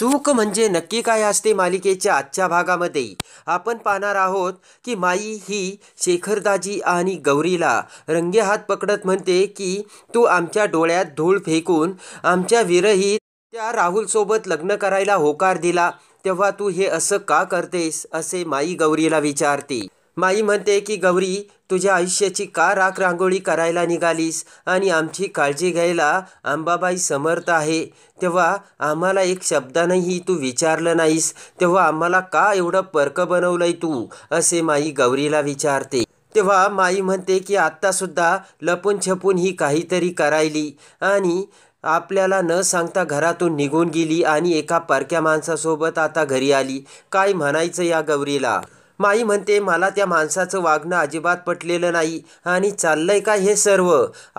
चूक म्हणजे नक्की काय असते मालिकेच्या आजच्या भागामध्ये आपण पाहणार आहोत की माई ही शेखरदाजी आणि गौरीला रंगे हात पकडत म्हणते की तू आमच्या डोळ्यात धूळ फेकून आमच्या विरही त्या राहुलसोबत लग्न करायला होकार दिला तेव्हा तू हे असं का करतेस असे माई गौरीला विचारते माई म्हणते की गौरी तुझ्या आयुष्याची का राख रांगोळी करायला निघालीस आणि आमची काळजी घ्यायला आंबाबाई समर्थ आहे तेव्हा आम्हाला एक शब्दानंही तू विचारलं नाहीस तेव्हा आम्हाला का एवढं परकं बनवलंय तू असे माई गौरीला विचारते तेव्हा माई म्हणते की आत्तासुद्धा लपून छपून ही काहीतरी करायली आणि आपल्याला न सांगता घरातून निघून गेली आणि एका परक्या माणसासोबत आता घरी आली काय म्हणायचं या गौरीला माई म्हणते मला त्या माणसाचं वागणं अजिबात पटलेलं नाही आणि चाललंय का हे सर्व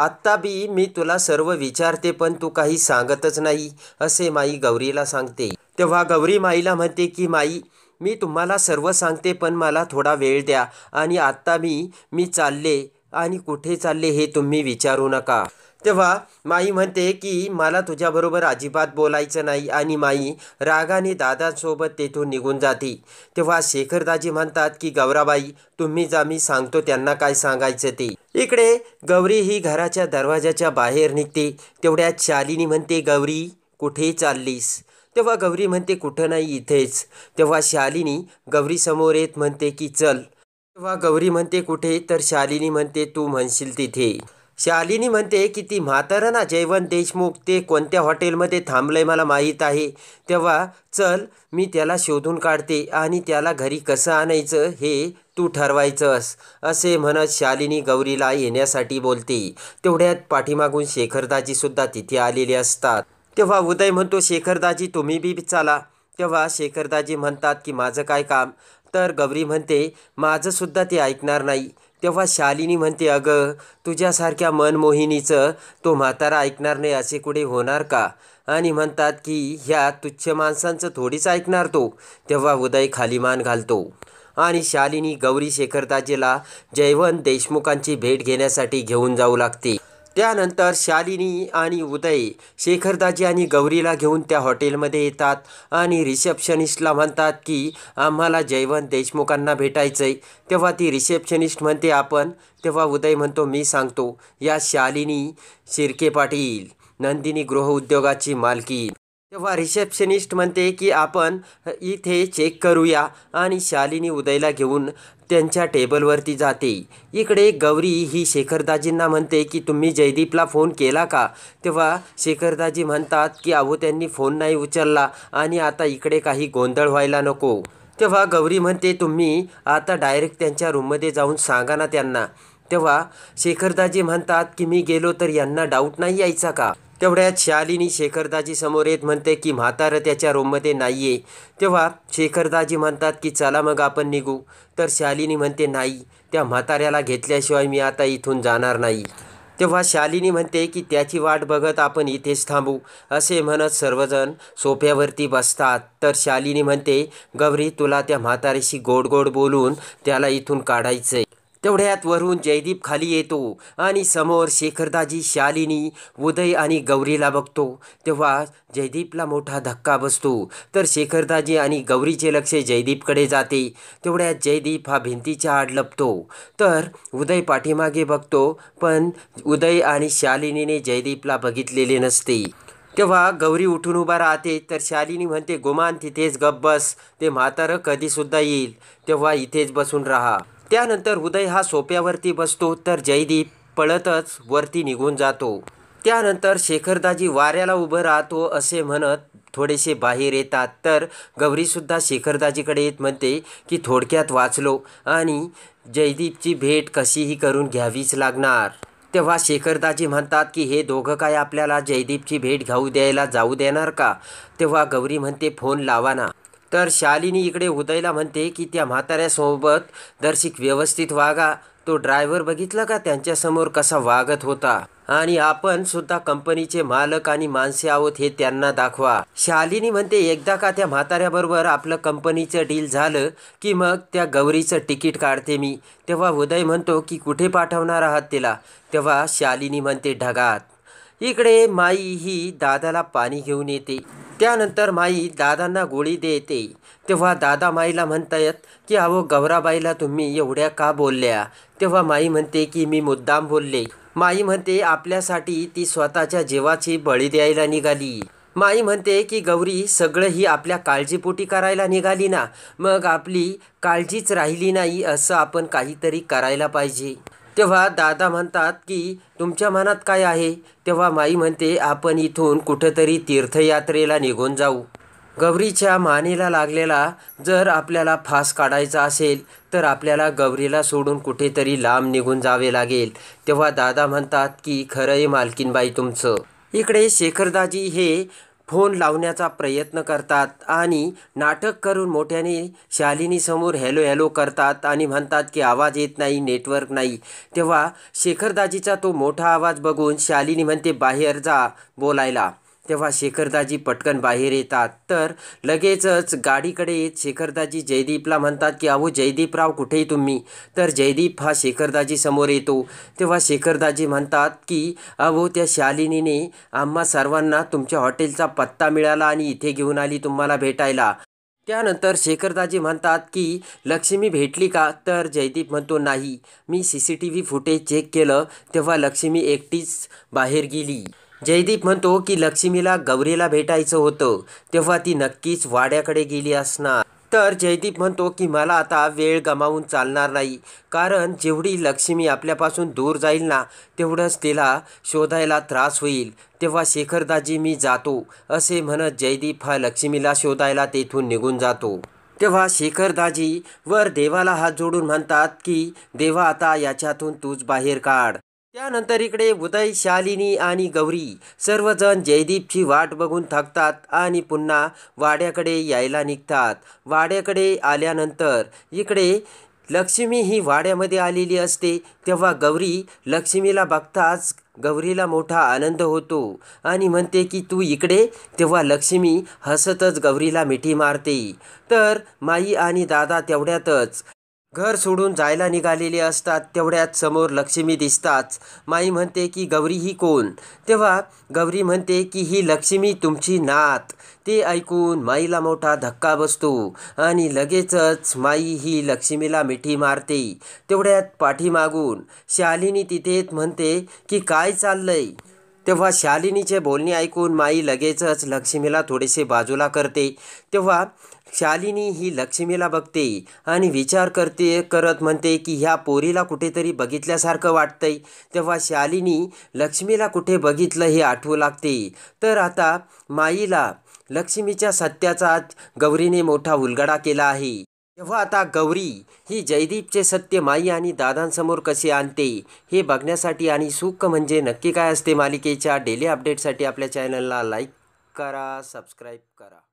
आत्ता बी मी तुला सर्व विचारते पण तू काही सांगतच नाही असे माई गौरीला सांगते तेव्हा गौरी माईला म्हणते की माई मी तुम्हाला सर्व सांगते पण मला थोडा वेळ द्या आणि आत्ता मी मी चालले आणि कुठे चालले हे तुम्ही विचारू नका तेव्हा माई म्हणते की मला तुझ्याबरोबर अजिबात बोलायचं नाही आणि माई रागाने दादांसोबत तेथून निघून जाते तेव्हा शेखरदाजी म्हणतात की गौराबाई तुम्ही जा मी सांगतो त्यांना काय सांगायचं ते इकडे गौरी ही घराच्या दरवाजाच्या बाहेर निघते तेवढ्यात शालिनी म्हणते गौरी कुठे चाललीस तेव्हा गौरी म्हणते कुठं नाही इथेच तेव्हा शालिनी गौरीसमोर येत म्हणते की चल तेव्हा गौरी म्हणते कुठे तर शालिनी म्हणते तू म्हणशील तिथे शालिनी म्हणते की ती म्हातारा ना जयवंत देशमुख ते कोणत्या हॉटेलमध्ये थांबलंय मला माहीत आहे तेव्हा चल मी त्याला शोधून काढते आणि त्याला घरी कसं आणायचं हे तू ठरवायचंस असे म्हणत शालिनी गौरीला येण्यासाठी बोलते तेवढ्यात पाठीमागून शेखरदाजीसुद्धा तिथे आलेले असतात तेव्हा उदय म्हणतो शेखरदाजी तुम्ही बी चला तेव्हा शेखरदाजी म्हणतात की माझं काय काम तर गौरी म्हणते माझंसुद्धा ते ऐकणार नाही तेव्हा शालिनी म्हणते अगं तुझ्यासारख्या मनमोहिनीचं तो म्हातारा ऐकणार नाही असे कुठे होणार का आणि म्हणतात की ह्या तुच्छ माणसांचं थोडीच ऐकणार तो तेव्हा उदय खाली मान घालतो आणि शालिनी गौरी शेखरदाजीला जयवंत देशमुखांची भेट घेण्यासाठी घेऊन जाऊ लागते त्यानंतर शालिनी आणि उदय शेखरदाजी आणि गौरीला घेऊन त्या हॉटेलमध्ये येतात आणि रिसेप्शनिस्टला म्हणतात की आम्हाला जयवंत देशमुखांना भेटायचं आहे तेव्हा ती रिसेप्शनिस्ट म्हणते आपण तेव्हा उदय म्हणतो मी सांगतो या शालिनी शिरके पाटील नंदिनी गृह उद्योगाची मालकी तेव्हा रिसेप्शनिस्ट म्हणते की आपण इथे चेक करूया आणि शालिनी उदयला घेऊन त्यांच्या टेबलवरती जाते इकडे गौरी ही शेखरदाजींना म्हणते की तुम्ही जयदीपला फोन केला का तेव्हा शेखरदाजी म्हणतात की अहो त्यांनी फोन नाही उचलला आणि आता इकडे काही गोंधळ व्हायला नको तेव्हा गौरी म्हणते तुम्ही आता डायरेक्ट त्यांच्या रूममध्ये जाऊन सांगा ना त्यांना तेव्हा शेखरदाजी म्हणतात की मी गेलो तर यांना डाऊट नाही यायचा का तेवढ्यात शालिनी शेखरदाजी समोर येत म्हणते की म्हातारं त्याच्या रूममध्ये नाही आहे तेव्हा शेखरदाजी म्हणतात की चला मग आपण निघू तर शालिनी म्हणते नाही त्या म्हाताऱ्याला घेतल्याशिवाय मी आता इथून जाणार नाही तेव्हा शालिनी म्हणते की त्याची वाट बघत आपण इथेच थांबू असे म्हणत सर्वजण सोफ्यावरती बसतात तर शालिनी म्हणते गौरी तुला त्या म्हाताऱ्याशी गोड गोड बोलून त्याला इथून काढायचं तेवढ्यात वरून जयदीप खाली येतो आणि समोर शेखरदाजी शालिनी उदय आणि गौरीला बघतो तेव्हा जयदीपला मोठा धक्का बसतो तर शेखरदाजी आणि गौरीचे लक्ष जयदीपकडे जाते तेवढ्यात जयदीप हा भिंतीच्या आड लपतो तर उदय पाठीमागे बघतो पण उदय आणि शालिनीने जयदीपला बघितलेले नसते तेव्हा गौरी उठून उभा राहते तर शालिनी म्हणते गोमान तिथेच गप्प बस ते म्हातारं कधीसुद्धा येईल तेव्हा इथेच बसून राहा त्यानंतर उदय हा सोप्यावरती बसतो तर जयदीप पळतच वरती निघून जातो त्यानंतर शेखरदाजी वाऱ्याला उभं राहतो असे म्हणत थोडेसे बाहेर येतात तर गौरीसुद्धा शेखरदाजीकडे येत म्हणते की थोडक्यात वाचलो आणि जयदीपची भेट कशीही करून घ्यावीच लागणार तेव्हा शेखरदाजी म्हणतात की हे दोघं काय आपल्याला जयदीपची भेट घाऊ द्यायला जाऊ देणार का तेव्हा गौरी म्हणते फोन लावा ना तर शालिनी इकडे उदयला म्हणते की त्या म्हाताऱ्यासोबत दर्शिक व्यवस्थित वागा तो ड्रायव्हर बघितला का त्यांच्यासमोर कसा वागत होता आणि आपण सुद्धा कंपनीचे मालक आणि माणसे आहोत हे त्यांना दाखवा शालिनी म्हणते एकदा का त्या म्हाताऱ्याबरोबर आपलं कंपनीचं डील झालं की मग त्या गौरीचं तिकीट काढते मी तेव्हा उदय म्हणतो की कुठे पाठवणार आहात तिला तेव्हा शालिनी म्हणते ढगात इकडे माई ही दादाला पाणी घेऊन येते त्यानंतर माई दादांना गोळी देते तेव्हा दादा माईला म्हणतायत की अहो गौराबाईला तुम्ही एवढ्या का बोलल्या तेव्हा माई म्हणते की मी मुद्दाम बोलले माई म्हणते आपल्यासाठी ती स्वतःच्या जीवाची बळी द्यायला निघाली माई म्हणते की गौरी सगळं ही आपल्या काळजीपोटी करायला निघाली ना मग आपली काळजीच राहिली नाही असं आपण काहीतरी करायला पाहिजे तेव्हा दादा म्हणतात की तुमच्या मनात काय आहे तेव्हा माई म्हणते आपण इथून कुठंतरी तीर्थयात्रेला निघून जाऊ गौरीच्या मानेला लागलेला जर आपल्याला फास काढायचा असेल तर आपल्याला गौरीला सोडून कुठेतरी लांब निघून जावे लागेल तेव्हा दादा म्हणतात की खरंय मालकीनबाई तुमचं इकडे शेखरदाजी हे फोन लावण्याचा प्रयत्न करतात आणि नाटक करून मोठ्याने शालिनीसमोर हॅलो हॅलो करतात आणि म्हणतात की आवाज येत नाही नेटवर्क नाही तेव्हा शेखरदाजीचा तो मोठा आवाज बघून शालिनी म्हणते बाहेर जा बोलायला तेव्हा शेखरदाजी पटकन बाहेर येतात तर लगेचच गाडीकडे येत शेखरदाजी जयदीपला म्हणतात की अहो जयदीपराव कुठे तुम्ही तर जयदीप हा शेखरदाजी समोर येतो तेव्हा शेखरदाजी म्हणतात की अहो त्या शालिनीने आम्हा सर्वांना तुमच्या हॉटेलचा पत्ता मिळाला आणि इथे घेऊन आली तुम्हाला भेटायला त्यानंतर शेखरदाजी म्हणतात की लक्ष्मी भेटली का तर जयदीप म्हणतो नाही मी C C T V footage check केलं तेव्हा लक्ष्मी एकटीच बाहेर गेली जयदीप म्हणतो की लक्ष्मीला गौरीला भेटायचं होतं तेव्हा ती नक्कीच वाड्याकडे गेली असणार तर जयदीप म्हणतो की मला आता वेळ गमावून चालणार नाही कारण जेवढी लक्ष्मी आपल्यापासून दूर जाईल ना तेवढंच तिला शोधायला त्रास होईल तेव्हा शेखरदाजी मी जातो असे म्हणत जयदीप हा लक्ष्मीला शोधायला तेथून निघून जातो तेव्हा शेखरदाजी वर देवाला हात जोडून म्हणतात की देवा आता याच्यातून तूच बाहेर काढ त्यानंतर इकडे उदय शालिनी आणि गौरी सर्वजण जयदीपची वाट बघून थकतात आणि पुन्हा वाड्याकडे यायला निघतात वाड्याकडे आल्यानंतर इकडे लक्ष्मी ही वाड्यामध्ये आलेली असते तेव्हा गौरी लक्ष्मीला बघताच गौरीला मोठा आनंद होतो आणि म्हणते की तू इकडे तेव्हा लक्ष्मी हसतच गौरीला मिठी मारते तर माई आणि दादा तेवढ्यातच घर सोडून जायला निघालेले असतात तेवढ्यात समोर लक्ष्मी दिसताच माई म्हणते की गौरी ही कोण तेव्हा गौरी म्हणते की ही लक्ष्मी तुमची नात ते ऐकून माईला मोठा धक्का बसतो आणि लगेचच माई ही लक्ष्मीला मिठी मारते तेवढ्यात पाठीमागून शालिनी तिथेच म्हणते की काय चाललंय तेव्हा शालिनीचे बोलणे ऐकून माई लगेचच लक्ष्मीला थोडेसे बाजूला करते तेव्हा शालिनी ही लक्ष्मीला बघते आणि विचार करते करत म्हणते की ह्या पोरीला कुठेतरी बघितल्यासारखं वाटतंय तेव्हा शालिनी लक्ष्मीला कुठे बघितलं हे आठवू लागते तर आता माईला लक्ष्मीच्या सत्याचा गौरीने मोठा उलगडा केला आहे तेव्हा आता गौरी ही जयदीपचे सत्य माई आणि दादांसमोर कसे आणते हे बघण्यासाठी आणि सुख म्हणजे नक्की काय असते मालिकेच्या डेली अपडेटसाठी आपल्या चॅनलला लाईक करा सबस्क्राईब करा